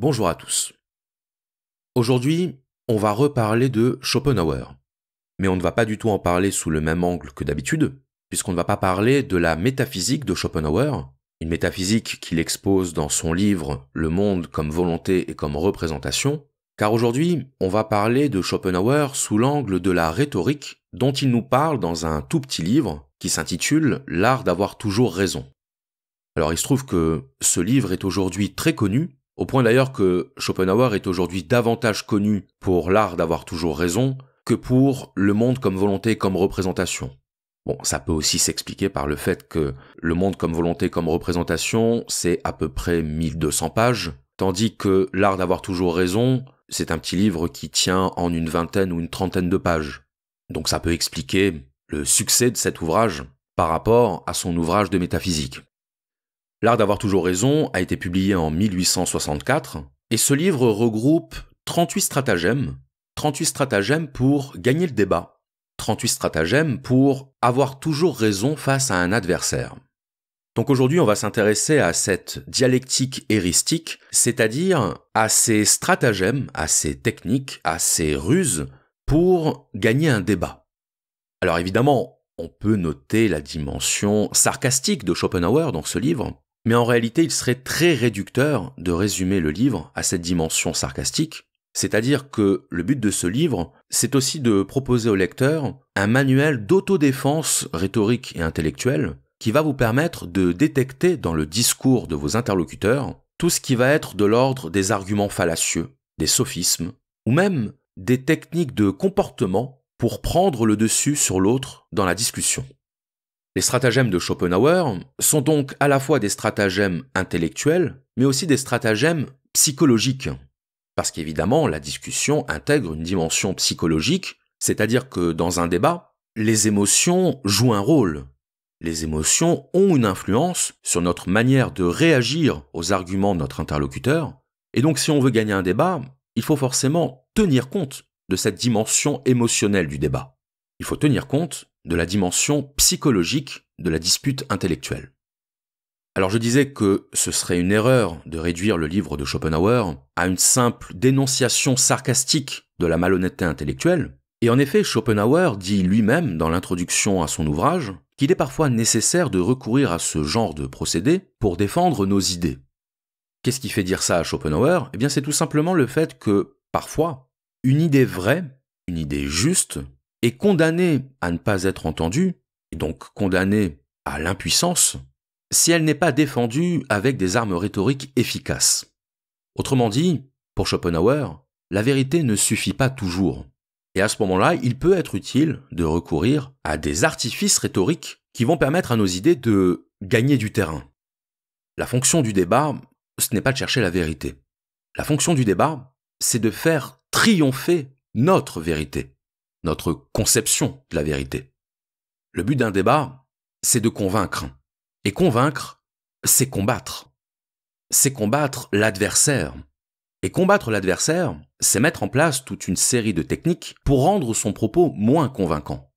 Bonjour à tous. Aujourd'hui, on va reparler de Schopenhauer. Mais on ne va pas du tout en parler sous le même angle que d'habitude, puisqu'on ne va pas parler de la métaphysique de Schopenhauer, une métaphysique qu'il expose dans son livre Le monde comme volonté et comme représentation, car aujourd'hui, on va parler de Schopenhauer sous l'angle de la rhétorique dont il nous parle dans un tout petit livre qui s'intitule L'art d'avoir toujours raison. Alors il se trouve que ce livre est aujourd'hui très connu au point d'ailleurs que Schopenhauer est aujourd'hui davantage connu pour l'art d'avoir toujours raison que pour le monde comme volonté comme représentation. Bon, ça peut aussi s'expliquer par le fait que le monde comme volonté comme représentation, c'est à peu près 1200 pages, tandis que l'art d'avoir toujours raison, c'est un petit livre qui tient en une vingtaine ou une trentaine de pages. Donc ça peut expliquer le succès de cet ouvrage par rapport à son ouvrage de métaphysique. L'art d'avoir toujours raison a été publié en 1864 et ce livre regroupe 38 stratagèmes, 38 stratagèmes pour gagner le débat, 38 stratagèmes pour avoir toujours raison face à un adversaire. Donc aujourd'hui, on va s'intéresser à cette dialectique heuristique, c'est-à-dire à ces stratagèmes, à ces techniques, à ces ruses pour gagner un débat. Alors évidemment, on peut noter la dimension sarcastique de Schopenhauer dans ce livre, mais en réalité il serait très réducteur de résumer le livre à cette dimension sarcastique, c'est-à-dire que le but de ce livre, c'est aussi de proposer au lecteur un manuel d'autodéfense rhétorique et intellectuelle qui va vous permettre de détecter dans le discours de vos interlocuteurs tout ce qui va être de l'ordre des arguments fallacieux, des sophismes, ou même des techniques de comportement pour prendre le dessus sur l'autre dans la discussion. Les stratagèmes de Schopenhauer sont donc à la fois des stratagèmes intellectuels, mais aussi des stratagèmes psychologiques. Parce qu'évidemment, la discussion intègre une dimension psychologique, c'est-à-dire que dans un débat, les émotions jouent un rôle. Les émotions ont une influence sur notre manière de réagir aux arguments de notre interlocuteur, et donc si on veut gagner un débat, il faut forcément tenir compte de cette dimension émotionnelle du débat. Il faut tenir compte de la dimension psychologique de la dispute intellectuelle. Alors je disais que ce serait une erreur de réduire le livre de Schopenhauer à une simple dénonciation sarcastique de la malhonnêteté intellectuelle, et en effet Schopenhauer dit lui-même dans l'introduction à son ouvrage qu'il est parfois nécessaire de recourir à ce genre de procédé pour défendre nos idées. Qu'est-ce qui fait dire ça à Schopenhauer Eh bien c'est tout simplement le fait que, parfois, une idée vraie, une idée juste, est condamnée à ne pas être entendue, et donc condamnée à l'impuissance, si elle n'est pas défendue avec des armes rhétoriques efficaces. Autrement dit, pour Schopenhauer, la vérité ne suffit pas toujours. Et à ce moment-là, il peut être utile de recourir à des artifices rhétoriques qui vont permettre à nos idées de gagner du terrain. La fonction du débat, ce n'est pas de chercher la vérité. La fonction du débat, c'est de faire triompher notre vérité notre conception de la vérité. Le but d'un débat, c'est de convaincre. Et convaincre, c'est combattre. C'est combattre l'adversaire. Et combattre l'adversaire, c'est mettre en place toute une série de techniques pour rendre son propos moins convaincant.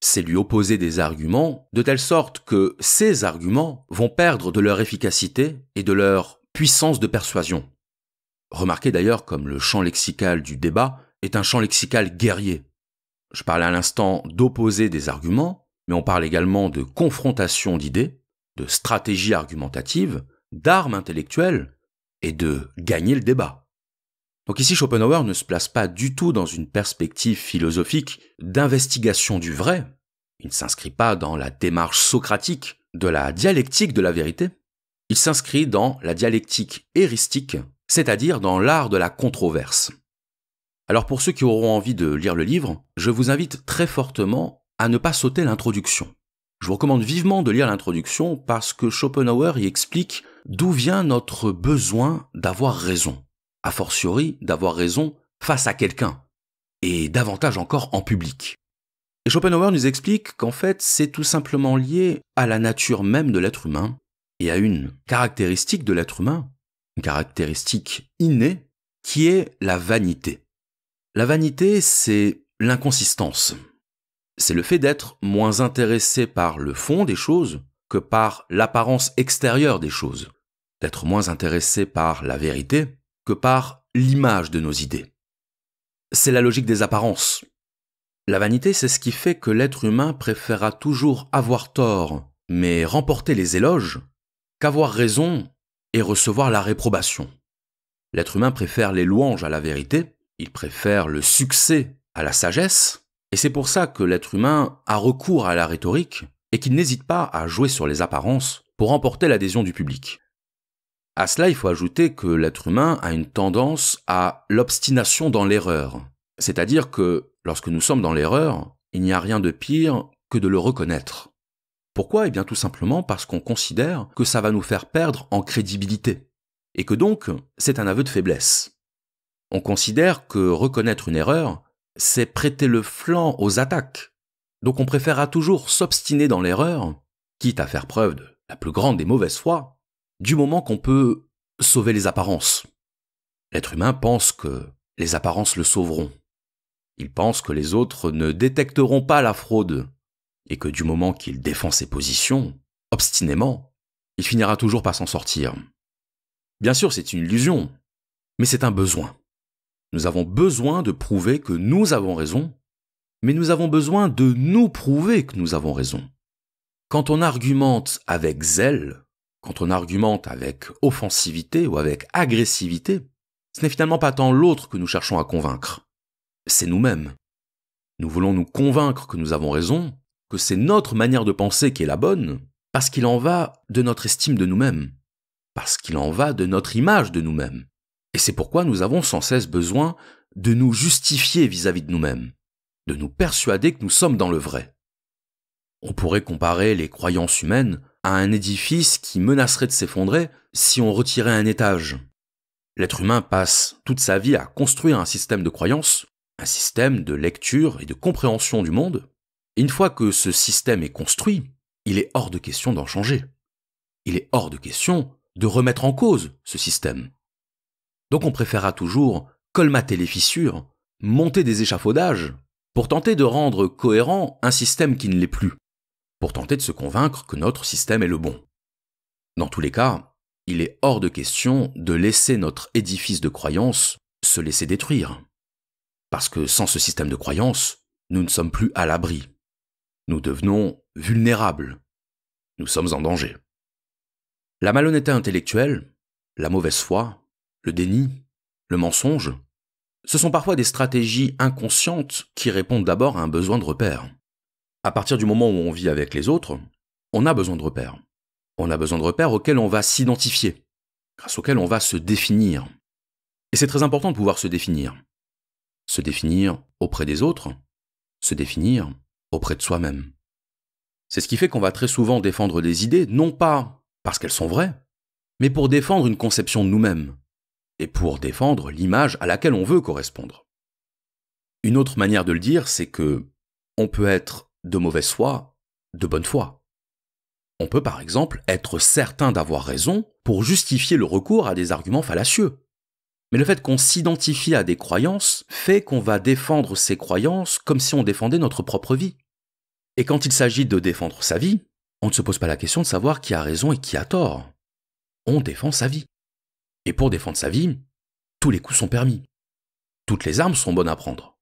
C'est lui opposer des arguments de telle sorte que ces arguments vont perdre de leur efficacité et de leur puissance de persuasion. Remarquez d'ailleurs comme le champ lexical du débat est un champ lexical guerrier. Je parlais à l'instant d'opposer des arguments, mais on parle également de confrontation d'idées, de stratégie argumentative, d'armes intellectuelles et de gagner le débat. Donc ici, Schopenhauer ne se place pas du tout dans une perspective philosophique d'investigation du vrai. Il ne s'inscrit pas dans la démarche socratique de la dialectique de la vérité. Il s'inscrit dans la dialectique héristique, c'est-à-dire dans l'art de la controverse. Alors pour ceux qui auront envie de lire le livre, je vous invite très fortement à ne pas sauter l'introduction. Je vous recommande vivement de lire l'introduction parce que Schopenhauer y explique d'où vient notre besoin d'avoir raison, a fortiori d'avoir raison face à quelqu'un, et davantage encore en public. Et Schopenhauer nous explique qu'en fait c'est tout simplement lié à la nature même de l'être humain et à une caractéristique de l'être humain, une caractéristique innée, qui est la vanité. La vanité, c'est l'inconsistance. C'est le fait d'être moins intéressé par le fond des choses que par l'apparence extérieure des choses. D'être moins intéressé par la vérité que par l'image de nos idées. C'est la logique des apparences. La vanité, c'est ce qui fait que l'être humain préférera toujours avoir tort, mais remporter les éloges, qu'avoir raison et recevoir la réprobation. L'être humain préfère les louanges à la vérité, il préfère le succès à la sagesse, et c'est pour ça que l'être humain a recours à la rhétorique et qu'il n'hésite pas à jouer sur les apparences pour emporter l'adhésion du public. À cela, il faut ajouter que l'être humain a une tendance à l'obstination dans l'erreur. C'est-à-dire que lorsque nous sommes dans l'erreur, il n'y a rien de pire que de le reconnaître. Pourquoi Eh bien tout simplement parce qu'on considère que ça va nous faire perdre en crédibilité, et que donc c'est un aveu de faiblesse on considère que reconnaître une erreur, c'est prêter le flanc aux attaques. Donc on préférera toujours s'obstiner dans l'erreur, quitte à faire preuve de la plus grande des mauvaises foi, du moment qu'on peut sauver les apparences. L'être humain pense que les apparences le sauveront. Il pense que les autres ne détecteront pas la fraude, et que du moment qu'il défend ses positions, obstinément, il finira toujours par s'en sortir. Bien sûr, c'est une illusion, mais c'est un besoin. Nous avons besoin de prouver que nous avons raison, mais nous avons besoin de nous prouver que nous avons raison. Quand on argumente avec zèle, quand on argumente avec offensivité ou avec agressivité, ce n'est finalement pas tant l'autre que nous cherchons à convaincre, c'est nous-mêmes. Nous voulons nous convaincre que nous avons raison, que c'est notre manière de penser qui est la bonne, parce qu'il en va de notre estime de nous-mêmes, parce qu'il en va de notre image de nous-mêmes. Et c'est pourquoi nous avons sans cesse besoin de nous justifier vis-à-vis de nous-mêmes, de nous persuader que nous sommes dans le vrai. On pourrait comparer les croyances humaines à un édifice qui menacerait de s'effondrer si on retirait un étage. L'être humain passe toute sa vie à construire un système de croyances, un système de lecture et de compréhension du monde. une fois que ce système est construit, il est hors de question d'en changer. Il est hors de question de remettre en cause ce système. Donc on préférera toujours colmater les fissures, monter des échafaudages, pour tenter de rendre cohérent un système qui ne l'est plus, pour tenter de se convaincre que notre système est le bon. Dans tous les cas, il est hors de question de laisser notre édifice de croyance se laisser détruire. Parce que sans ce système de croyance, nous ne sommes plus à l'abri. Nous devenons vulnérables. Nous sommes en danger. La malhonnêteté intellectuelle, la mauvaise foi, le déni, le mensonge, ce sont parfois des stratégies inconscientes qui répondent d'abord à un besoin de repère. À partir du moment où on vit avec les autres, on a besoin de repères. On a besoin de repères auxquels on va s'identifier, grâce auxquels on va se définir. Et c'est très important de pouvoir se définir. Se définir auprès des autres, se définir auprès de soi-même. C'est ce qui fait qu'on va très souvent défendre des idées, non pas parce qu'elles sont vraies, mais pour défendre une conception de nous-mêmes, et pour défendre l'image à laquelle on veut correspondre. Une autre manière de le dire, c'est que on peut être de mauvaise foi, de bonne foi. On peut par exemple être certain d'avoir raison pour justifier le recours à des arguments fallacieux. Mais le fait qu'on s'identifie à des croyances fait qu'on va défendre ces croyances comme si on défendait notre propre vie. Et quand il s'agit de défendre sa vie, on ne se pose pas la question de savoir qui a raison et qui a tort. On défend sa vie. Et pour défendre sa vie, tous les coups sont permis. Toutes les armes sont bonnes à prendre.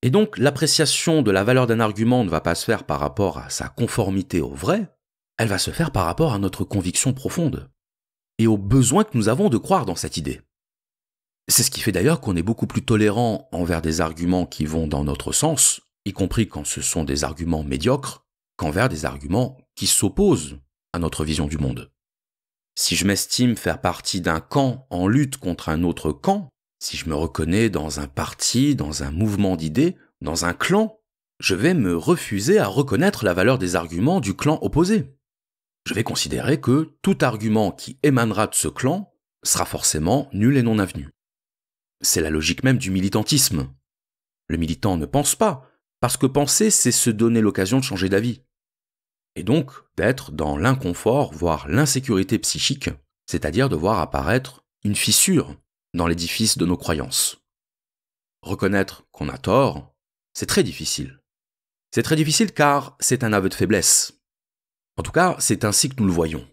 Et donc l'appréciation de la valeur d'un argument ne va pas se faire par rapport à sa conformité au vrai, elle va se faire par rapport à notre conviction profonde et au besoin que nous avons de croire dans cette idée. C'est ce qui fait d'ailleurs qu'on est beaucoup plus tolérant envers des arguments qui vont dans notre sens, y compris quand ce sont des arguments médiocres, qu'envers des arguments qui s'opposent à notre vision du monde si je m'estime faire partie d'un camp en lutte contre un autre camp, si je me reconnais dans un parti, dans un mouvement d'idées, dans un clan, je vais me refuser à reconnaître la valeur des arguments du clan opposé. Je vais considérer que tout argument qui émanera de ce clan sera forcément nul et non avenu. C'est la logique même du militantisme. Le militant ne pense pas, parce que penser, c'est se donner l'occasion de changer d'avis et donc d'être dans l'inconfort, voire l'insécurité psychique, c'est-à-dire de voir apparaître une fissure dans l'édifice de nos croyances. Reconnaître qu'on a tort, c'est très difficile. C'est très difficile car c'est un aveu de faiblesse. En tout cas, c'est ainsi que nous le voyons.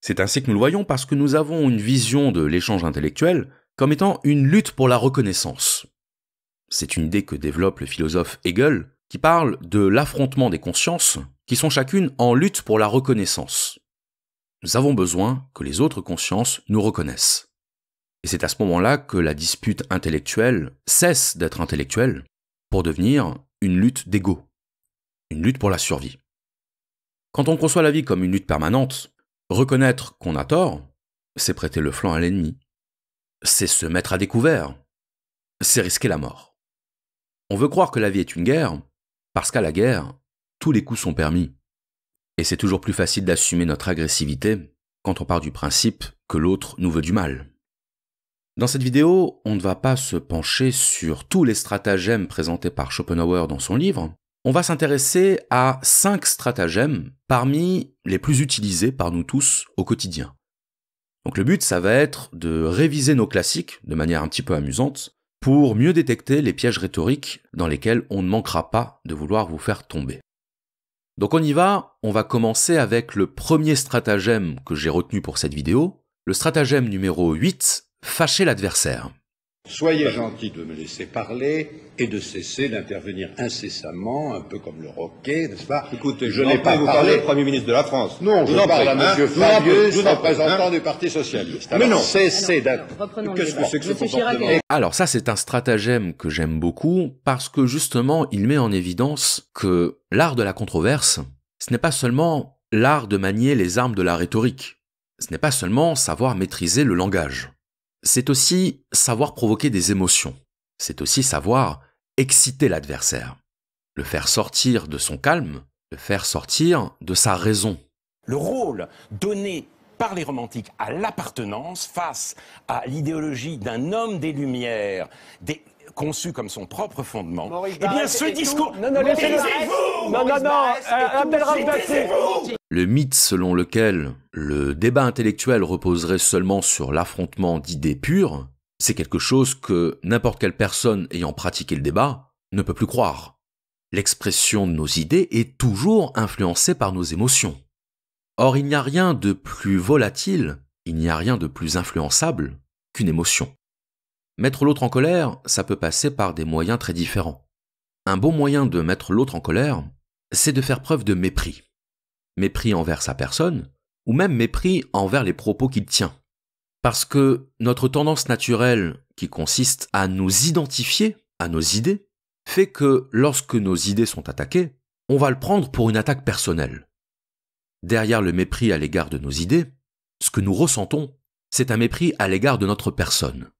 C'est ainsi que nous le voyons parce que nous avons une vision de l'échange intellectuel comme étant une lutte pour la reconnaissance. C'est une idée que développe le philosophe Hegel qui parle de l'affrontement des consciences qui sont chacune en lutte pour la reconnaissance. Nous avons besoin que les autres consciences nous reconnaissent. Et c'est à ce moment-là que la dispute intellectuelle cesse d'être intellectuelle pour devenir une lutte d'ego, une lutte pour la survie. Quand on conçoit la vie comme une lutte permanente, reconnaître qu'on a tort, c'est prêter le flanc à l'ennemi, c'est se mettre à découvert, c'est risquer la mort. On veut croire que la vie est une guerre, parce qu'à la guerre, tous les coups sont permis. Et c'est toujours plus facile d'assumer notre agressivité quand on part du principe que l'autre nous veut du mal. Dans cette vidéo, on ne va pas se pencher sur tous les stratagèmes présentés par Schopenhauer dans son livre, on va s'intéresser à cinq stratagèmes parmi les plus utilisés par nous tous au quotidien. Donc le but, ça va être de réviser nos classiques de manière un petit peu amusante, pour mieux détecter les pièges rhétoriques dans lesquels on ne manquera pas de vouloir vous faire tomber. Donc on y va, on va commencer avec le premier stratagème que j'ai retenu pour cette vidéo, le stratagème numéro 8, fâcher l'adversaire. Soyez gentil de me laisser parler et de cesser d'intervenir incessamment, un peu comme le roquet, n'est-ce pas Écoutez, je, n'ai pas vous parlé au Premier ministre de la France. Non, je, parle à hein. M. Fabius, représentant hein. du Parti Socialiste. Mais non Cessez d'intervenir. Alors ça, c'est un stratagème que j'aime beaucoup, parce que justement, il met en évidence que l'art de la controverse, ce n'est pas seulement l'art de manier les armes de la rhétorique. Ce n'est pas seulement savoir maîtriser le langage c'est aussi savoir provoquer des émotions. C'est aussi savoir exciter l'adversaire, le faire sortir de son calme, le faire sortir de sa raison. Le rôle donné par les romantiques à l'appartenance face à l'idéologie d'un homme des Lumières, des, conçu comme son propre fondement. Eh bien, ce discours. Non, non, Non, non, le mythe selon lequel le débat intellectuel reposerait seulement sur l'affrontement d'idées pures, c'est quelque chose que n'importe quelle personne ayant pratiqué le débat ne peut plus croire. L'expression de nos idées est toujours influencée par nos émotions. Or, il n'y a rien de plus volatile, il n'y a rien de plus influençable qu'une émotion. Mettre l'autre en colère, ça peut passer par des moyens très différents. Un bon moyen de mettre l'autre en colère, c'est de faire preuve de mépris mépris envers sa personne, ou même mépris envers les propos qu'il tient. Parce que notre tendance naturelle, qui consiste à nous identifier à nos idées, fait que lorsque nos idées sont attaquées, on va le prendre pour une attaque personnelle. Derrière le mépris à l'égard de nos idées, ce que nous ressentons, c'est un mépris à l'égard de notre personne.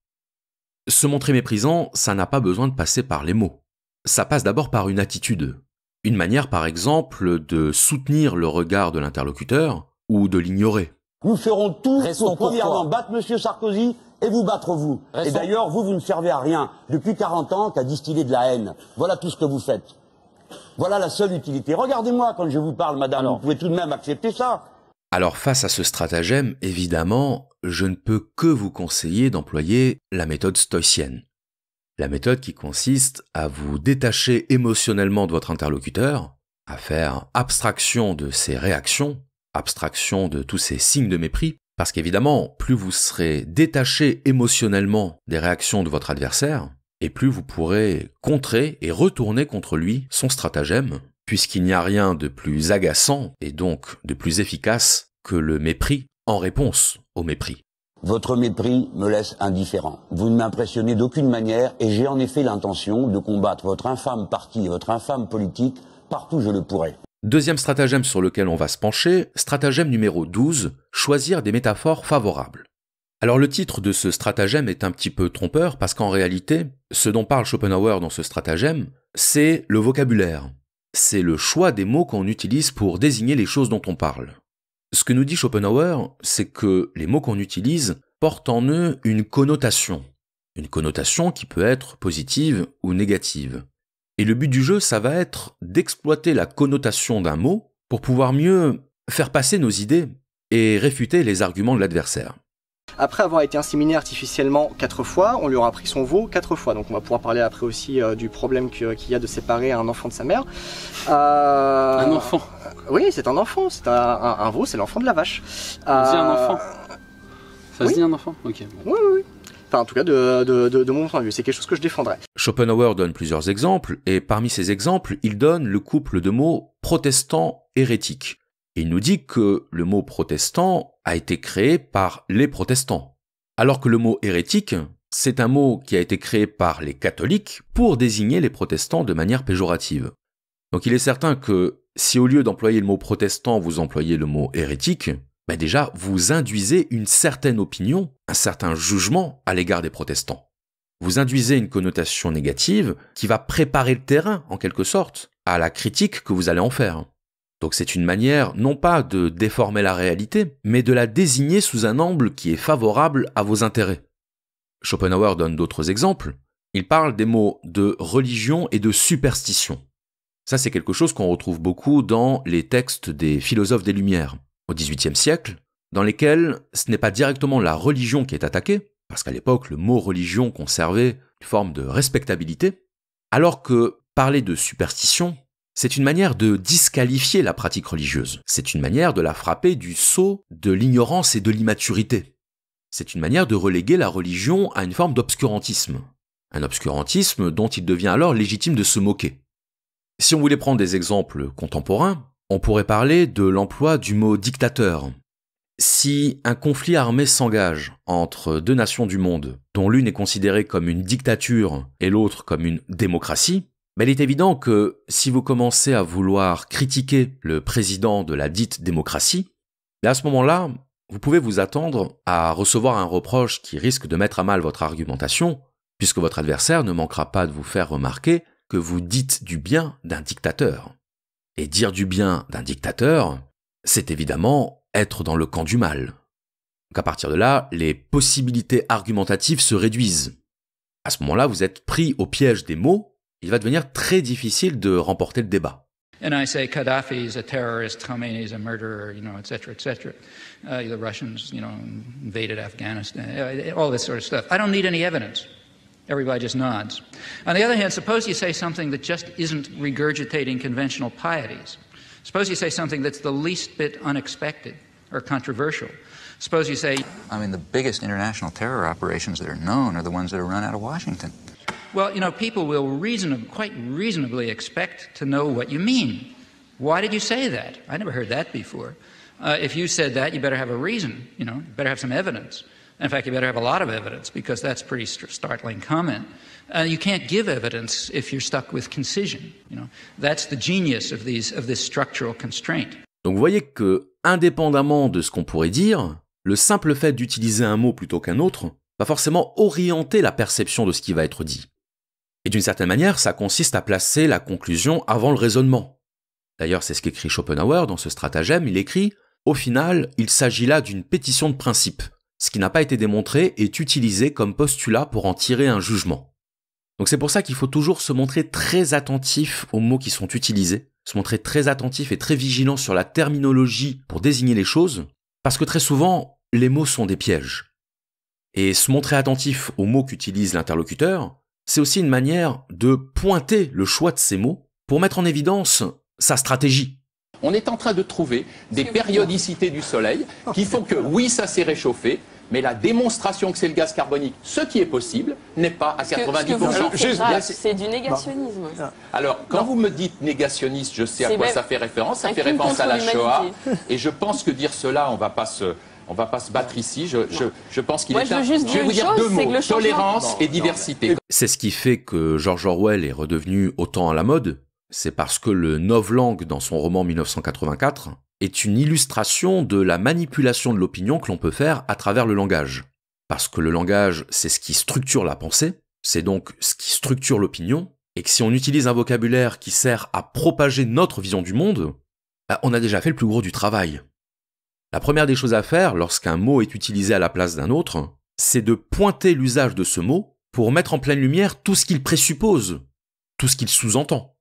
Se montrer méprisant, ça n'a pas besoin de passer par les mots. Ça passe d'abord par une attitude, une manière, par exemple, de soutenir le regard de l'interlocuteur ou de l'ignorer. Nous ferons tout pour, premièrement battre M. Sarkozy et vous battre vous. Et d'ailleurs, vous, vous ne servez à rien depuis 40 ans qu'à distiller de la haine. Voilà tout ce que vous faites. Voilà la seule utilité. Regardez-moi quand je vous parle, madame, vous pouvez tout de même accepter ça. Alors face à ce stratagème, évidemment, je ne peux que vous conseiller d'employer la méthode stoïcienne. La méthode qui consiste à vous détacher émotionnellement de votre interlocuteur, à faire abstraction de ses réactions, abstraction de tous ses signes de mépris, parce qu'évidemment, plus vous serez détaché émotionnellement des réactions de votre adversaire, et plus vous pourrez contrer et retourner contre lui son stratagème, puisqu'il n'y a rien de plus agaçant et donc de plus efficace que le mépris en réponse au mépris. Votre mépris me laisse indifférent. Vous ne m'impressionnez d'aucune manière et j'ai en effet l'intention de combattre votre infâme parti et votre infâme politique partout où je le pourrai. Deuxième stratagème sur lequel on va se pencher, stratagème numéro 12, choisir des métaphores favorables. Alors le titre de ce stratagème est un petit peu trompeur parce qu'en réalité, ce dont parle Schopenhauer dans ce stratagème, c'est le vocabulaire. C'est le choix des mots qu'on utilise pour désigner les choses dont on parle. Ce que nous dit Schopenhauer, c'est que les mots qu'on utilise portent en eux une connotation, une connotation qui peut être positive ou négative. Et le but du jeu, ça va être d'exploiter la connotation d'un mot pour pouvoir mieux faire passer nos idées et réfuter les arguments de l'adversaire. Après avoir été inséminé artificiellement quatre fois, on lui aura pris son veau quatre fois. Donc on va pouvoir parler après aussi euh, du problème qu'il y a de séparer un enfant de sa mère. Euh, un enfant Oui, c'est un enfant. C'est un, veau, c'est l'enfant de la vache. On euh... dit un enfant Ça se dit un enfant Ok. Oui, oui, oui. Enfin, en tout cas, de, de mon point de vue, c'est quelque chose que je défendrais. Schopenhauer donne plusieurs exemples, et parmi ces exemples, il donne le couple de mots protestant hérétique. Et il nous dit que le mot protestant a été créé par les protestants, alors que le mot hérétique, c'est un mot qui a été créé par les catholiques pour désigner les protestants de manière péjorative. Donc il est certain que si au lieu d'employer le mot protestant, vous employez le mot hérétique, bah déjà, vous induisez une certaine opinion, un certain jugement à l'égard des protestants. Vous induisez une connotation négative qui va préparer le terrain, en quelque sorte, à la critique que vous allez en faire. Donc c'est une manière non pas de déformer la réalité, mais de la désigner sous un angle qui est favorable à vos intérêts. Schopenhauer donne d'autres exemples. Il parle des mots de religion et de superstition. Ça c'est quelque chose qu'on retrouve beaucoup dans les textes des philosophes des Lumières au XVIIIe siècle, dans lesquels ce n'est pas directement la religion qui est attaquée, parce qu'à l'époque le mot religion conservait une forme de respectabilité, alors que parler de superstition, c'est une manière de disqualifier la pratique religieuse. C'est une manière de la frapper du sceau de l'ignorance et de l'immaturité. C'est une manière de reléguer la religion à une forme d'obscurantisme. Un obscurantisme dont il devient alors légitime de se moquer. Si on voulait prendre des exemples contemporains, on pourrait parler de l'emploi du mot dictateur. Si un conflit armé s'engage entre deux nations du monde, dont l'une est considérée comme une dictature et l'autre comme une démocratie, mais il est évident que si vous commencez à vouloir critiquer le président de la dite démocratie, à ce moment-là, vous pouvez vous attendre à recevoir un reproche qui risque de mettre à mal votre argumentation, puisque votre adversaire ne manquera pas de vous faire remarquer que vous dites du bien d'un dictateur. Et dire du bien d'un dictateur, c'est évidemment être dans le camp du mal. Donc à partir de là, les possibilités argumentatives se réduisent. À ce moment-là, vous êtes pris au piège des mots il va devenir très difficile de remporter le débat. And I say Gaddafi is a terrorist, Khomeini is a murderer, you know, etc., etc. Uh, the Russians, you know, invaded Afghanistan, uh, all this sort of stuff. I don't need any evidence. Everybody just nods. On the other hand, suppose you say something that just isn't regurgitating conventional pieties. Suppose you say something that's the least bit unexpected or controversial. Suppose you say, I mean, the biggest international terror operations that are known are the ones that are run out of Washington. Well, you know, people will reason, quite reasonably expect to know what you mean. Why did you say that? I never heard that before. Uh, if you said that, you better have a reason, you know, you better have some evidence. In fact, you better have a lot of evidence because that's pretty st- startling comment. Uh, you can't give evidence if you're stuck with concision. You know, that's the genius of these of this structural constraint. Donc vous voyez que, indépendamment de ce qu'on pourrait dire, le simple fait d'utiliser un mot plutôt qu'un autre va forcément orienter la perception de ce qui va être dit. Et d'une certaine manière, ça consiste à placer la conclusion avant le raisonnement. D'ailleurs, c'est ce qu'écrit Schopenhauer dans ce stratagème, il écrit Au final, il s'agit là d'une pétition de principe. Ce qui n'a pas été démontré est utilisé comme postulat pour en tirer un jugement. Donc c'est pour ça qu'il faut toujours se montrer très attentif aux mots qui sont utilisés, se montrer très attentif et très vigilant sur la terminologie pour désigner les choses, parce que très souvent, les mots sont des pièges. Et se montrer attentif aux mots qu'utilise l'interlocuteur, c'est aussi une manière de pointer le choix de ces mots pour mettre en évidence sa stratégie. On est en train de trouver des périodicités du Soleil qui font que oui, ça s'est réchauffé, mais la démonstration que c'est le gaz carbonique, ce qui est possible, n'est pas à 90%. C'est du négationnisme. Ah. Alors, quand vous me dites négationniste, je sais à quoi ça fait référence. Ça fait référence à la Shoah. Et je pense que dire cela, on ne va pas se, on va pas se battre ici. Je, pense qu'il est. Je, veux juste tolérance et diversité. C'est ce qui fait que George Orwell est redevenu autant à la mode. C'est parce que le novlangue dans son roman 1984 est une illustration de la manipulation de l'opinion que l'on peut faire à travers le langage. Parce que le langage, c'est ce qui structure la pensée, c'est donc ce qui structure l'opinion, et que si on utilise un vocabulaire qui sert à propager notre vision du monde, bah, on a déjà fait le plus gros du travail. La première des choses à faire lorsqu'un mot est utilisé à la place d'un autre, c'est de pointer l'usage de ce mot pour mettre en pleine lumière tout ce qu'il présuppose, tout ce qu'il sous-entend.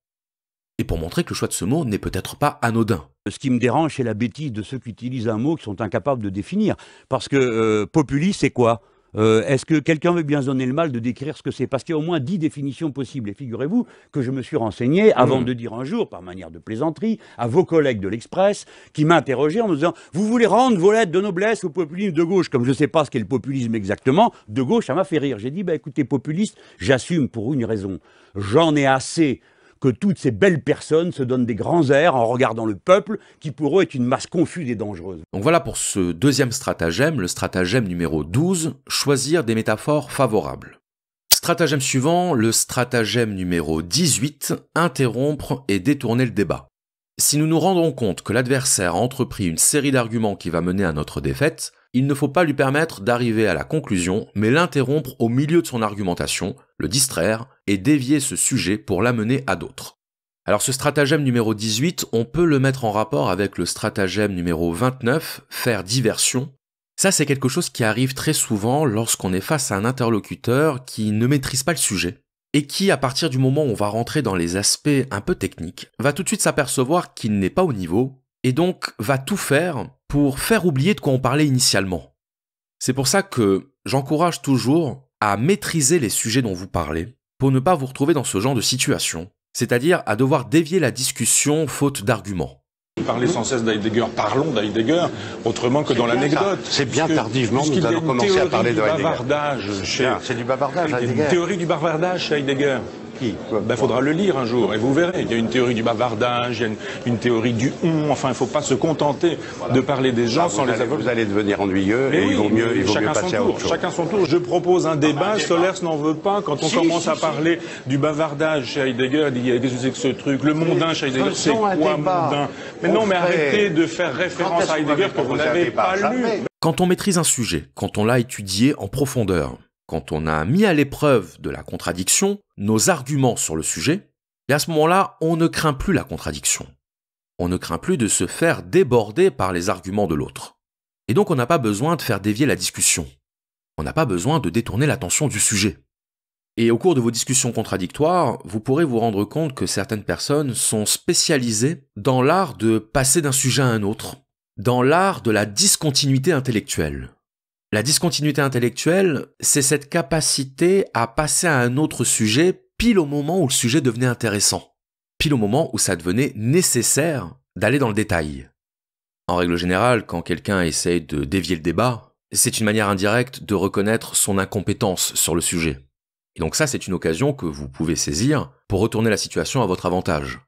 Et pour montrer que le choix de ce mot n'est peut-être pas anodin. Ce qui me dérange, c'est la bêtise de ceux qui utilisent un mot qui sont incapables de définir. Parce que euh, populi, c'est quoi euh, est-ce que quelqu'un veut bien se donner le mal de décrire ce que c'est Parce qu'il y a au moins dix définitions possibles. Et figurez-vous que je me suis renseigné avant mmh. de dire un jour, par manière de plaisanterie, à vos collègues de l'Express qui m'interrogeaient en me disant Vous voulez rendre vos lettres de noblesse au populisme de gauche Comme je ne sais pas ce qu'est le populisme exactement, de gauche, ça m'a fait rire. J'ai dit ben Écoutez, populiste, j'assume pour une raison. J'en ai assez que toutes ces belles personnes se donnent des grands airs en regardant le peuple, qui pour eux est une masse confuse et dangereuse. Donc voilà pour ce deuxième stratagème, le stratagème numéro 12, choisir des métaphores favorables. Stratagème suivant, le stratagème numéro 18, interrompre et détourner le débat. Si nous nous rendons compte que l'adversaire a entrepris une série d'arguments qui va mener à notre défaite, il ne faut pas lui permettre d'arriver à la conclusion, mais l'interrompre au milieu de son argumentation, le distraire et dévier ce sujet pour l'amener à d'autres. Alors ce stratagème numéro 18, on peut le mettre en rapport avec le stratagème numéro 29, faire diversion. Ça c'est quelque chose qui arrive très souvent lorsqu'on est face à un interlocuteur qui ne maîtrise pas le sujet et qui, à partir du moment où on va rentrer dans les aspects un peu techniques, va tout de suite s'apercevoir qu'il n'est pas au niveau et donc va tout faire pour faire oublier de quoi on parlait initialement. C'est pour ça que j'encourage toujours à maîtriser les sujets dont vous parlez pour ne pas vous retrouver dans ce genre de situation, c'est-à-dire à devoir dévier la discussion faute d'arguments. Parler sans cesse d'Heidegger, parlons d'Heidegger, autrement que dans l'anecdote. C'est bien tardivement qu'il nous commencer à parler de Heidegger. C'est du bavardage. C'est Une théorie du bavardage chez Heidegger. Il ben, faudra le lire un jour et vous verrez. Il y a une théorie du bavardage, il y a une, théorie du on. Enfin, il ne faut pas se contenter de parler des gens ah, sans les avoir. Vous allez devenir ennuyeux et il vaut mieux, il vaut chacun mieux passer son tour, à autre chose. Chacun son tour. Je propose un débat. Ah, bah, Solers n'en veut pas. Quand on commence à parler du bavardage chez Heidegger, il dit qu'est-ce que c'est que ce truc Le mondain chez Heidegger, c'est quoi mondain Mais non, mais arrêtez de faire référence à Heidegger quand vous n'avez pas lu. Quand on maîtrise un sujet, quand on l'a étudié en profondeur, quand on a mis à l'épreuve de la contradiction nos arguments sur le sujet, et à ce moment-là, on ne craint plus la contradiction. On ne craint plus de se faire déborder par les arguments de l'autre. Et donc on n'a pas besoin de faire dévier la discussion. On n'a pas besoin de détourner l'attention du sujet. Et au cours de vos discussions contradictoires, vous pourrez vous rendre compte que certaines personnes sont spécialisées dans l'art de passer d'un sujet à un autre, dans l'art de la discontinuité intellectuelle. La discontinuité intellectuelle, c'est cette capacité à passer à un autre sujet pile au moment où le sujet devenait intéressant, pile au moment où ça devenait nécessaire d'aller dans le détail. En règle générale, quand quelqu'un essaye de dévier le débat, c'est une manière indirecte de reconnaître son incompétence sur le sujet. Et donc ça, c'est une occasion que vous pouvez saisir pour retourner la situation à votre avantage.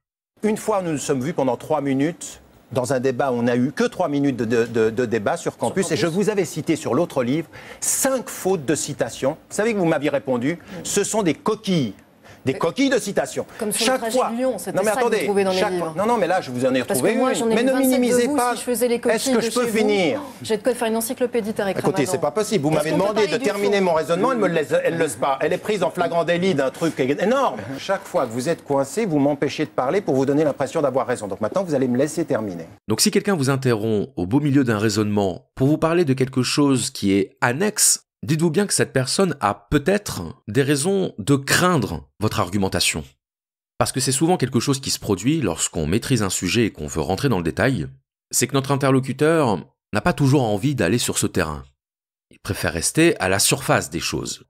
Une fois, nous nous sommes vus pendant trois minutes dans un débat, on n'a eu que trois minutes de, débat sur campus, et je vous avais cité sur l'autre livre cinq fautes de citation. Vous savez que vous m'aviez répondu, ce sont des coquilles des euh, coquilles de citations. Comme chaque fois. Lyon, non mais que vous dans les non non mais là je vous en ai retrouvé mais ne minimisez pas. Est-ce que je peux finir J'ai de quoi faire une encyclopédie Tarek Écoutez, c'est pas possible. Vous m'avez demandé de terminer mon raisonnement, elle me laisse, elle pas. Elle est prise en flagrant délit d'un truc énorme. Chaque fois que vous êtes coincé, vous m'empêchez de parler pour vous donner l'impression d'avoir raison. Donc maintenant, vous allez me laisser terminer. Donc si quelqu'un vous interrompt au beau milieu d'un raisonnement pour vous parler de quelque chose qui est annexe dites-vous bien que cette personne a peut-être des raisons de craindre votre argumentation. Parce que c'est souvent quelque chose qui se produit lorsqu'on maîtrise un sujet et qu'on veut rentrer dans le détail, c'est que notre interlocuteur n'a pas toujours envie d'aller sur ce terrain. Il préfère rester à la surface des choses.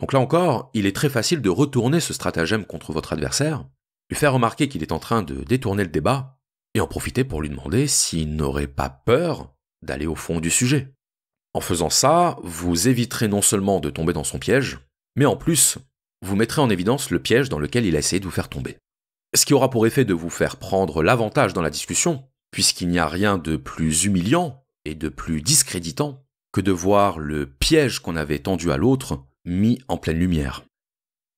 Donc là encore, il est très facile de retourner ce stratagème contre votre adversaire, lui faire remarquer qu'il est en train de détourner le débat, et en profiter pour lui demander s'il n'aurait pas peur d'aller au fond du sujet. En faisant ça, vous éviterez non seulement de tomber dans son piège, mais en plus, vous mettrez en évidence le piège dans lequel il a essayé de vous faire tomber. Ce qui aura pour effet de vous faire prendre l'avantage dans la discussion, puisqu'il n'y a rien de plus humiliant et de plus discréditant que de voir le piège qu'on avait tendu à l'autre mis en pleine lumière.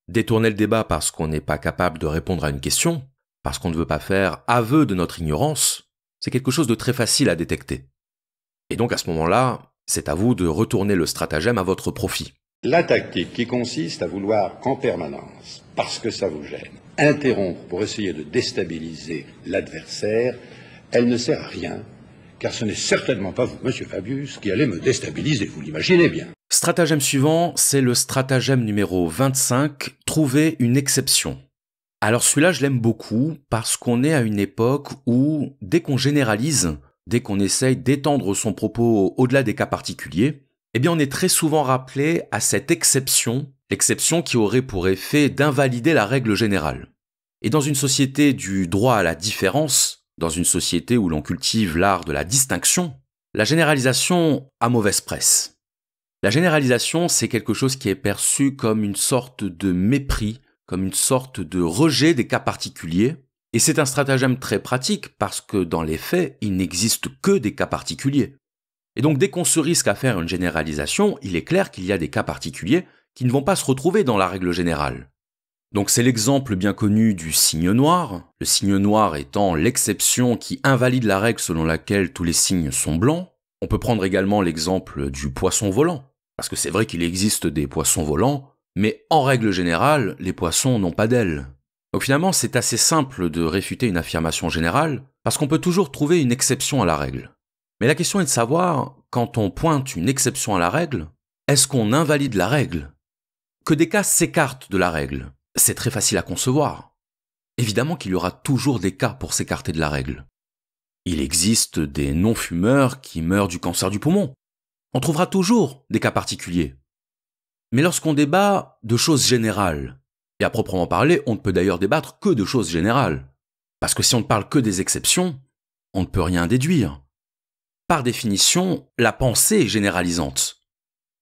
Détourner le débat parce qu'on n'est pas capable de répondre à une question, parce qu'on ne veut pas faire aveu de notre ignorance, c'est quelque chose de très facile à détecter. Et donc à ce moment-là, c'est à vous de retourner le stratagème à votre profit. La tactique qui consiste à vouloir qu'en permanence, parce que ça vous gêne, interrompre pour essayer de déstabiliser l'adversaire, elle ne sert à rien, car ce n'est certainement pas vous, monsieur Fabius, qui allez me déstabiliser, vous l'imaginez bien. Stratagème suivant, c'est le stratagème numéro 25, trouver une exception. Alors celui-là, je l'aime beaucoup parce qu'on est à une époque où, dès qu'on généralise, dès qu'on essaye d'étendre son propos au-delà des cas particuliers, eh bien on est très souvent rappelé à cette exception, l'exception qui aurait pour effet d'invalider la règle générale. Et dans une société du droit à la différence, dans une société où l'on cultive l'art de la distinction, la généralisation a mauvaise presse. La généralisation, c'est quelque chose qui est perçu comme une sorte de mépris, comme une sorte de rejet des cas particuliers, et c'est un stratagème très pratique parce que dans les faits, il n'existe que des cas particuliers. Et donc dès qu'on se risque à faire une généralisation, il est clair qu'il y a des cas particuliers qui ne vont pas se retrouver dans la règle générale. Donc c'est l'exemple bien connu du signe noir, le signe noir étant l'exception qui invalide la règle selon laquelle tous les signes sont blancs. On peut prendre également l'exemple du poisson volant, parce que c'est vrai qu'il existe des poissons volants, mais en règle générale, les poissons n'ont pas d'ailes. Donc finalement, c'est assez simple de réfuter une affirmation générale, parce qu'on peut toujours trouver une exception à la règle. Mais la question est de savoir, quand on pointe une exception à la règle, est-ce qu'on invalide la règle Que des cas s'écartent de la règle, c'est très facile à concevoir. Évidemment qu'il y aura toujours des cas pour s'écarter de la règle. Il existe des non-fumeurs qui meurent du cancer du poumon. On trouvera toujours des cas particuliers. Mais lorsqu'on débat de choses générales, à proprement parler, on ne peut d'ailleurs débattre que de choses générales. Parce que si on ne parle que des exceptions, on ne peut rien déduire. Par définition, la pensée est généralisante.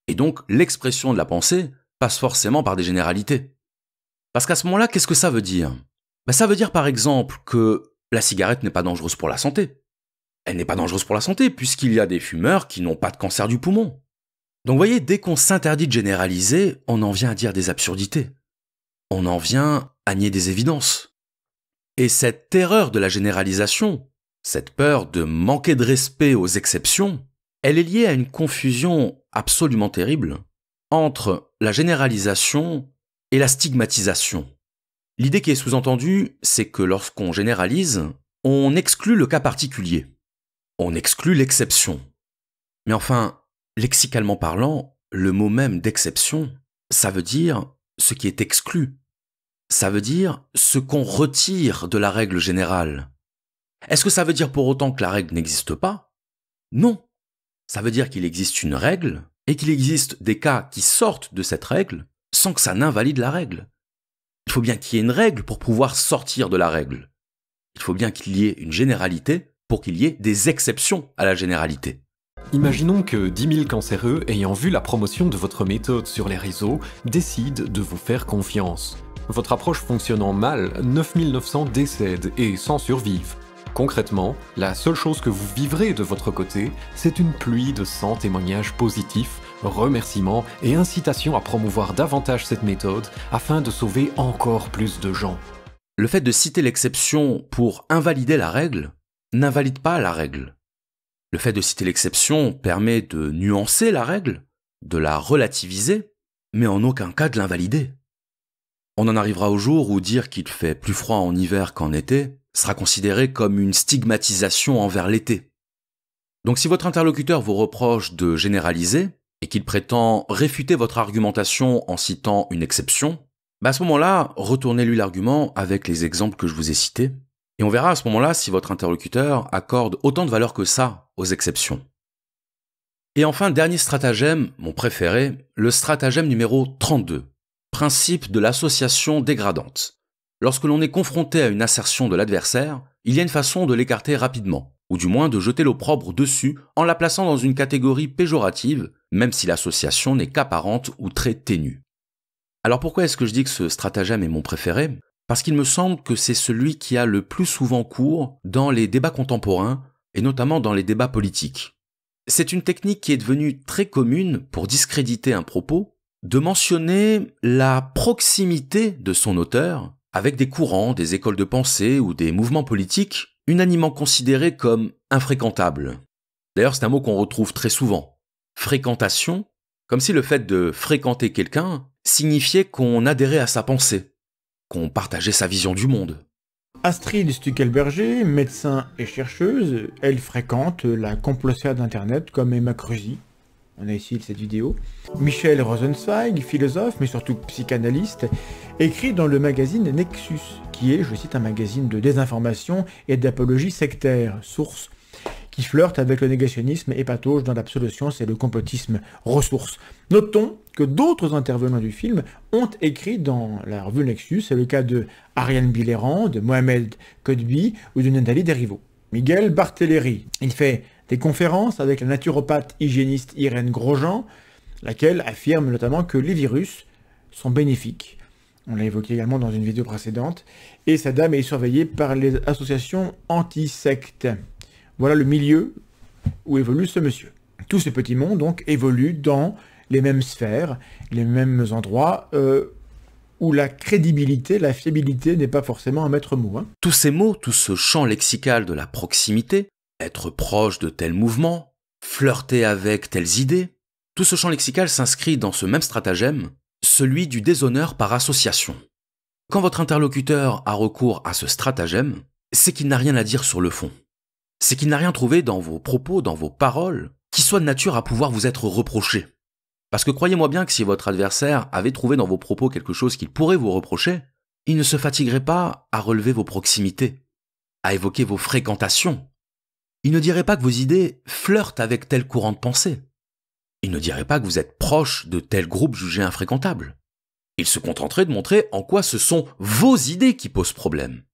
Et donc, l'expression de la pensée passe forcément par des généralités. Parce qu'à ce moment-là, qu'est-ce que ça veut dire ben, Ça veut dire par exemple que la cigarette n'est pas dangereuse pour la santé. Elle n'est pas dangereuse pour la santé puisqu'il y a des fumeurs qui n'ont pas de cancer du poumon. Donc vous voyez, dès qu'on s'interdit de généraliser, on en vient à dire des absurdités on en vient à nier des évidences. Et cette terreur de la généralisation, cette peur de manquer de respect aux exceptions, elle est liée à une confusion absolument terrible entre la généralisation et la stigmatisation. L'idée qui est sous-entendue, c'est que lorsqu'on généralise, on exclut le cas particulier. On exclut l'exception. Mais enfin, lexicalement parlant, le mot même d'exception, ça veut dire ce qui est exclu, ça veut dire ce qu'on retire de la règle générale. Est-ce que ça veut dire pour autant que la règle n'existe pas Non. Ça veut dire qu'il existe une règle et qu'il existe des cas qui sortent de cette règle sans que ça n'invalide la règle. Il faut bien qu'il y ait une règle pour pouvoir sortir de la règle. Il faut bien qu'il y ait une généralité pour qu'il y ait des exceptions à la généralité. Imaginons que 10 000 cancéreux ayant vu la promotion de votre méthode sur les réseaux décident de vous faire confiance. Votre approche fonctionnant mal, 9900 décèdent et 100 survivent. Concrètement, la seule chose que vous vivrez de votre côté, c'est une pluie de 100 témoignages positifs, remerciements et incitations à promouvoir davantage cette méthode afin de sauver encore plus de gens. Le fait de citer l'exception pour invalider la règle n'invalide pas la règle. Le fait de citer l'exception permet de nuancer la règle, de la relativiser, mais en aucun cas de l'invalider. On en arrivera au jour où dire qu'il fait plus froid en hiver qu'en été sera considéré comme une stigmatisation envers l'été. Donc si votre interlocuteur vous reproche de généraliser et qu'il prétend réfuter votre argumentation en citant une exception, bah à ce moment-là, retournez-lui l'argument avec les exemples que je vous ai cités, et on verra à ce moment-là si votre interlocuteur accorde autant de valeur que ça aux exceptions. Et enfin, dernier stratagème, mon préféré, le stratagème numéro 32, Principe de l'association dégradante. Lorsque l'on est confronté à une assertion de l'adversaire, il y a une façon de l'écarter rapidement, ou du moins de jeter l'opprobre dessus en la plaçant dans une catégorie péjorative, même si l'association n'est qu'apparente ou très ténue. Alors pourquoi est-ce que je dis que ce stratagème est mon préféré Parce qu'il me semble que c'est celui qui a le plus souvent cours dans les débats contemporains, et notamment dans les débats politiques. C'est une technique qui est devenue très commune pour discréditer un propos, de mentionner la proximité de son auteur avec des courants, des écoles de pensée ou des mouvements politiques unanimement considérés comme infréquentables. D'ailleurs, c'est un mot qu'on retrouve très souvent. Fréquentation, comme si le fait de fréquenter quelqu'un signifiait qu'on adhérait à sa pensée, qu'on partageait sa vision du monde. Astrid Stuckelberger, médecin et chercheuse, elle fréquente la complottière d'Internet comme Emma Cruzy, on a ici cette vidéo, Michel Rosenzweig, philosophe mais surtout psychanalyste, écrit dans le magazine Nexus, qui est, je cite, un magazine de désinformation et d'apologie sectaire, source qui flirte avec le négationnisme et patauge dans l'absolution, c'est le complotisme ressource. Notons que d'autres intervenants du film ont écrit dans la revue Nexus, c'est le cas de Ariane Billerand, de Mohamed Codby ou de Nathalie Derivo. Miguel bartelleri il fait conférences avec la naturopathe hygiéniste Irène Grosjean, laquelle affirme notamment que les virus sont bénéfiques. On l'a évoqué également dans une vidéo précédente. Et sa dame est surveillée par les associations anti-sectes. Voilà le milieu où évolue ce monsieur. Tous ces petits monde, donc, évoluent dans les mêmes sphères, les mêmes endroits euh, où la crédibilité, la fiabilité n'est pas forcément un maître mot. Hein. Tous ces mots, tout ce champ lexical de la proximité, être proche de tels mouvements, flirter avec telles idées. Tout ce champ lexical s'inscrit dans ce même stratagème, celui du déshonneur par association. Quand votre interlocuteur a recours à ce stratagème, c'est qu'il n'a rien à dire sur le fond. C'est qu'il n'a rien trouvé dans vos propos, dans vos paroles, qui soit de nature à pouvoir vous être reproché. Parce que croyez-moi bien que si votre adversaire avait trouvé dans vos propos quelque chose qu'il pourrait vous reprocher, il ne se fatiguerait pas à relever vos proximités, à évoquer vos fréquentations, il ne dirait pas que vos idées flirtent avec tel courant de pensée. Il ne dirait pas que vous êtes proche de tel groupe jugé infréquentable. Il se contenterait de montrer en quoi ce sont vos idées qui posent problème.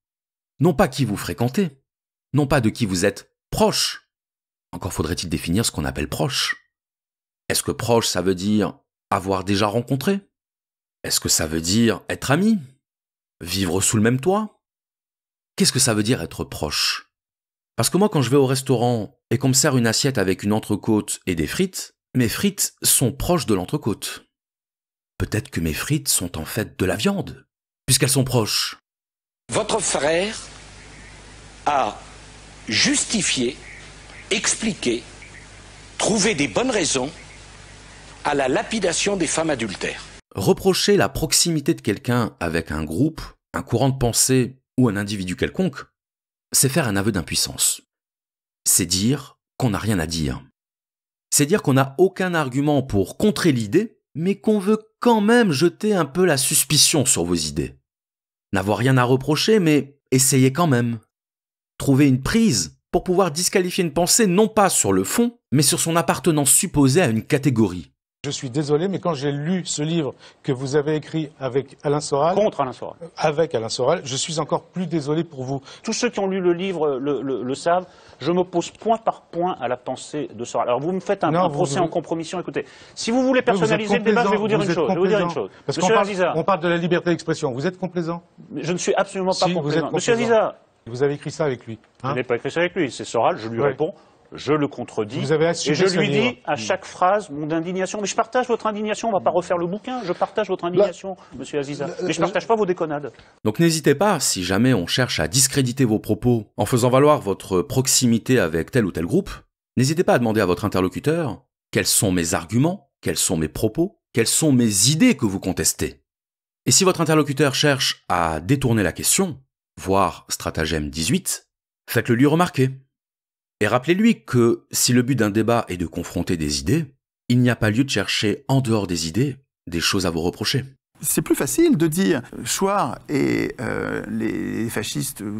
Non pas qui vous fréquentez, non pas de qui vous êtes proche. Encore faudrait-il définir ce qu'on appelle proche. Est-ce que proche, ça veut dire avoir déjà rencontré Est-ce que ça veut dire être ami Vivre sous le même toit Qu'est-ce que ça veut dire être proche parce que moi, quand je vais au restaurant et qu'on me sert une assiette avec une entrecôte et des frites, mes frites sont proches de l'entrecôte. Peut-être que mes frites sont en fait de la viande, puisqu'elles sont proches. Votre frère a justifié, expliqué, trouvé des bonnes raisons à la lapidation des femmes adultères. Reprocher la proximité de quelqu'un avec un groupe, un courant de pensée ou un individu quelconque, c'est faire un aveu d'impuissance. C'est dire qu'on n'a rien à dire. C'est dire qu'on n'a aucun argument pour contrer l'idée, mais qu'on veut quand même jeter un peu la suspicion sur vos idées. N'avoir rien à reprocher, mais essayez quand même. Trouver une prise pour pouvoir disqualifier une pensée non pas sur le fond, mais sur son appartenance supposée à une catégorie je suis désolé, mais quand j'ai lu ce livre que vous avez écrit avec Alain Soral. Contre Alain Soral. Avec Alain Soral, je suis encore plus désolé pour vous. Tous ceux qui ont lu le livre le, savent. Je m'oppose point par point à la pensée de Soral. Alors vous me faites un, procès en compromission. Écoutez, si vous voulez personnaliser le débat, je vais vous dire, une chose. vous on parle de la liberté d'expression. Vous êtes complaisant Je ne suis absolument pas complaisant. Monsieur Aziza. Vous avez écrit ça avec lui. Hein je n'ai pas écrit ça avec lui. C'est Soral, je lui réponds je le contredis. et je lui dis à chaque hmm. phrase mon indignation. Mais je partage votre indignation, on ne va pas hmm. refaire le bouquin. Je partage votre bah, indignation, monsieur Aziza. mais je ne partage pas vos déconnades. Donc n'hésitez pas, si jamais on cherche à discréditer vos propos en faisant valoir votre proximité avec tel ou tel groupe, n'hésitez pas à demander à votre interlocuteur quels sont mes arguments, quels sont mes propos, quelles sont mes idées que vous contestez. Et si votre interlocuteur cherche à détourner la question, voire stratagème 18, faites-le lui remarquer. Et rappelez-lui que si le but d'un débat est de confronter des idées, il n'y a pas lieu de chercher en dehors des idées des choses à vous reprocher. C'est plus facile de dire euh, Chouard et euh, les fascistes euh,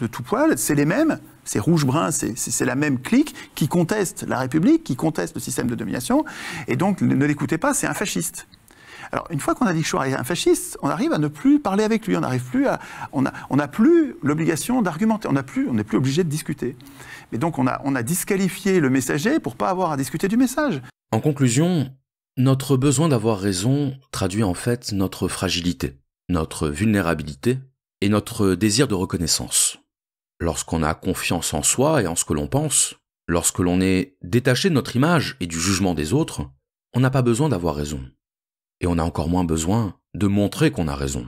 de tout poil, c'est les mêmes, c'est rouge-brun, c'est la même clique qui conteste la République, qui conteste le système de domination, et donc ne l'écoutez pas, c'est un fasciste. Alors, une fois qu'on a dit que choix est un fasciste, on arrive à ne plus parler avec lui, on n'arrive plus à, on n'a plus l'obligation d'argumenter, on n'est plus, on plus obligé de discuter. Mais donc, on a, on a disqualifié le messager pour pas avoir à discuter du message. En conclusion, notre besoin d'avoir raison traduit en fait notre fragilité, notre vulnérabilité et notre désir de reconnaissance. Lorsqu'on a confiance en soi et en ce que l'on pense, lorsque l'on est détaché de notre image et du jugement des autres, on n'a pas besoin d'avoir raison et on a encore moins besoin de montrer qu'on a raison.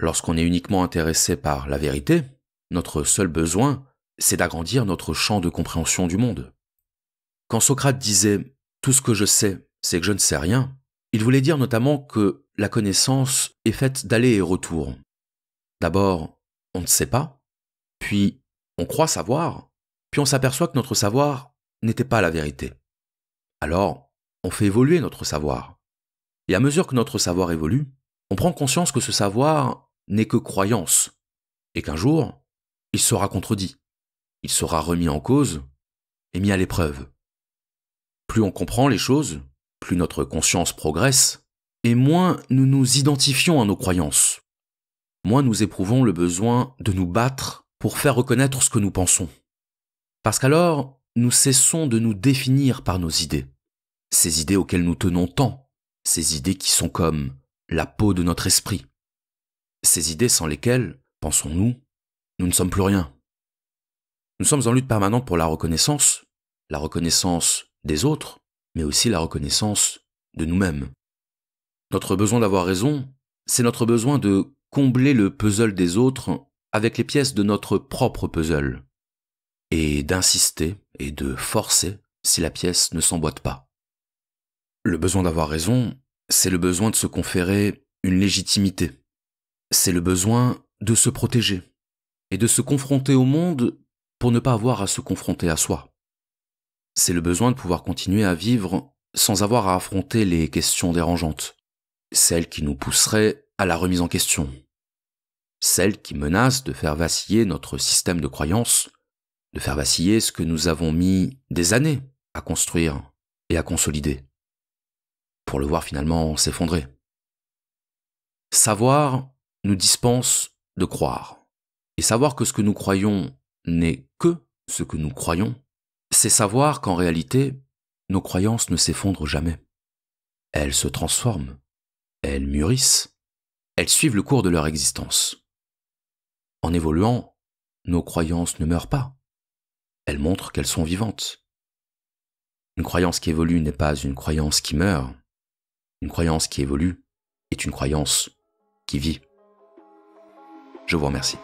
Lorsqu'on est uniquement intéressé par la vérité, notre seul besoin, c'est d'agrandir notre champ de compréhension du monde. Quand Socrate disait ⁇ Tout ce que je sais, c'est que je ne sais rien ⁇ il voulait dire notamment que la connaissance est faite d'aller et retour. D'abord, on ne sait pas, puis on croit savoir, puis on s'aperçoit que notre savoir n'était pas la vérité. Alors, on fait évoluer notre savoir. Et à mesure que notre savoir évolue, on prend conscience que ce savoir n'est que croyance, et qu'un jour, il sera contredit, il sera remis en cause et mis à l'épreuve. Plus on comprend les choses, plus notre conscience progresse, et moins nous nous identifions à nos croyances, moins nous éprouvons le besoin de nous battre pour faire reconnaître ce que nous pensons. Parce qu'alors, nous cessons de nous définir par nos idées, ces idées auxquelles nous tenons tant, ces idées qui sont comme la peau de notre esprit. Ces idées sans lesquelles, pensons-nous, nous ne sommes plus rien. Nous sommes en lutte permanente pour la reconnaissance, la reconnaissance des autres, mais aussi la reconnaissance de nous-mêmes. Notre besoin d'avoir raison, c'est notre besoin de combler le puzzle des autres avec les pièces de notre propre puzzle, et d'insister et de forcer si la pièce ne s'emboîte pas. Le besoin d'avoir raison, c'est le besoin de se conférer une légitimité. C'est le besoin de se protéger et de se confronter au monde pour ne pas avoir à se confronter à soi. C'est le besoin de pouvoir continuer à vivre sans avoir à affronter les questions dérangeantes, celles qui nous pousseraient à la remise en question, celles qui menacent de faire vaciller notre système de croyances, de faire vaciller ce que nous avons mis des années à construire et à consolider le voir finalement s'effondrer. Savoir nous dispense de croire. Et savoir que ce que nous croyons n'est que ce que nous croyons, c'est savoir qu'en réalité, nos croyances ne s'effondrent jamais. Elles se transforment, elles mûrissent, elles suivent le cours de leur existence. En évoluant, nos croyances ne meurent pas, elles montrent qu'elles sont vivantes. Une croyance qui évolue n'est pas une croyance qui meurt, une croyance qui évolue est une croyance qui vit. Je vous remercie.